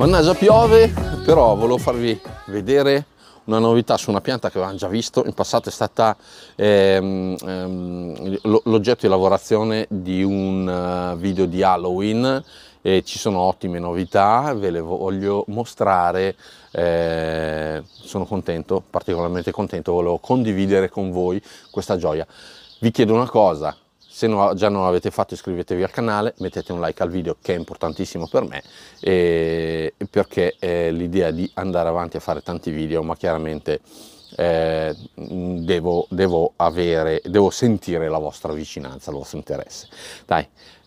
Mannaggia piove, però volevo farvi vedere una novità su una pianta che avevamo già visto, in passato è stata ehm, ehm, l'oggetto di lavorazione di un eh, video di Halloween e ci sono ottime novità, ve le voglio mostrare, eh, sono contento, particolarmente contento, volevo condividere con voi questa gioia. Vi chiedo una cosa, se no, già non l'avete fatto iscrivetevi al canale, mettete un like al video che è importantissimo per me e, perché l'idea di andare avanti a fare tanti video ma chiaramente eh, devo, devo, avere, devo sentire la vostra vicinanza, il vostro interesse. Dai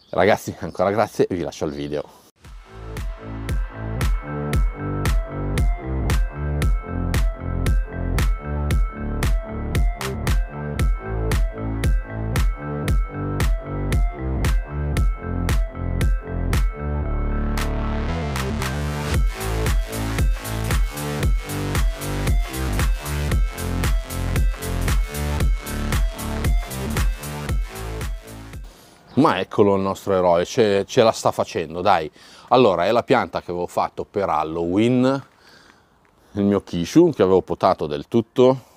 ragazzi ancora grazie vi lascio al video. Ma eccolo il nostro eroe, ce, ce la sta facendo, dai. Allora, è la pianta che avevo fatto per Halloween, il mio Kishu, che avevo potato del tutto.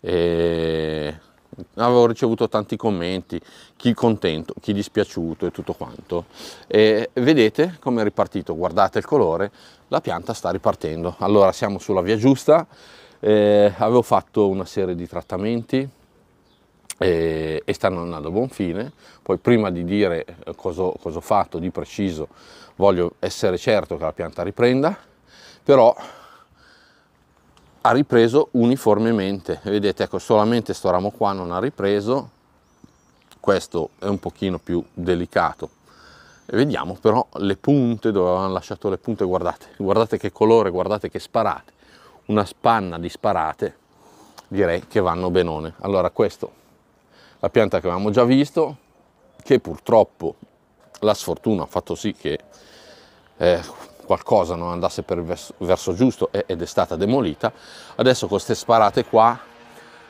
E avevo ricevuto tanti commenti, chi contento, chi dispiaciuto e tutto quanto. E vedete come è ripartito, guardate il colore, la pianta sta ripartendo. Allora siamo sulla via giusta, eh, avevo fatto una serie di trattamenti, e, e stanno andando a buon fine. Poi prima di dire eh, cosa, cosa ho fatto di preciso, voglio essere certo che la pianta riprenda, però ha ripreso uniformemente. Vedete, ecco, solamente sto ramo qua non ha ripreso, questo è un pochino più delicato. vediamo però le punte dove avevano lasciato le punte, guardate, guardate che colore, guardate che sparate, una spanna di sparate, direi che vanno benone. Allora questo la pianta che avevamo già visto, che purtroppo la sfortuna ha fatto sì che eh, qualcosa non andasse per il verso, verso giusto ed è stata demolita. Adesso con queste sparate qua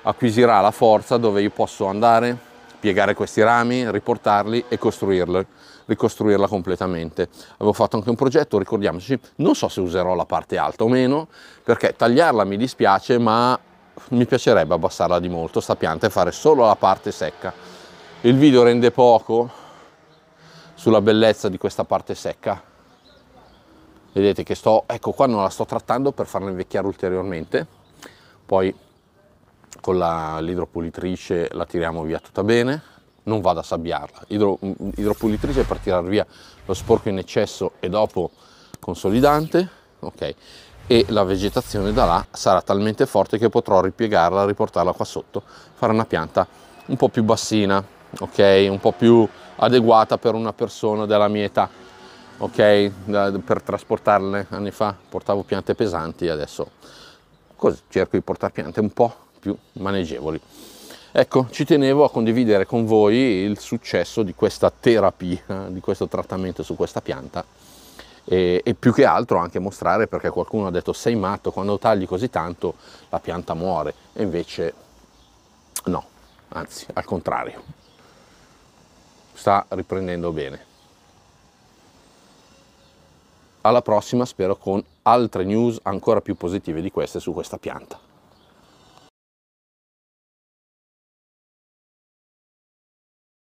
acquisirà la forza dove io posso andare, piegare questi rami, riportarli e costruirli, ricostruirla completamente. Avevo fatto anche un progetto, ricordiamoci, non so se userò la parte alta o meno, perché tagliarla mi dispiace, ma mi piacerebbe abbassarla di molto sta pianta e fare solo la parte secca il video rende poco sulla bellezza di questa parte secca vedete che sto ecco qua non la sto trattando per farla invecchiare ulteriormente poi con l'idropulitrice la, la tiriamo via tutta bene non vado a sabbiarla Idro, idropulitrice per tirar via lo sporco in eccesso e dopo consolidante ok e la vegetazione da là sarà talmente forte che potrò ripiegarla, riportarla qua sotto, fare una pianta un po' più bassina, ok? Un po' più adeguata per una persona della mia età, ok? Da, per trasportarle anni fa portavo piante pesanti, adesso così, cerco di portare piante un po' più maneggevoli. Ecco, ci tenevo a condividere con voi il successo di questa terapia, di questo trattamento su questa pianta e, e, più che altro anche mostrare perché qualcuno ha detto sei matto, quando tagli così tanto la pianta muore e invece no, anzi al contrario, sta riprendendo bene. Alla prossima spero con altre news ancora più positive di queste su questa pianta.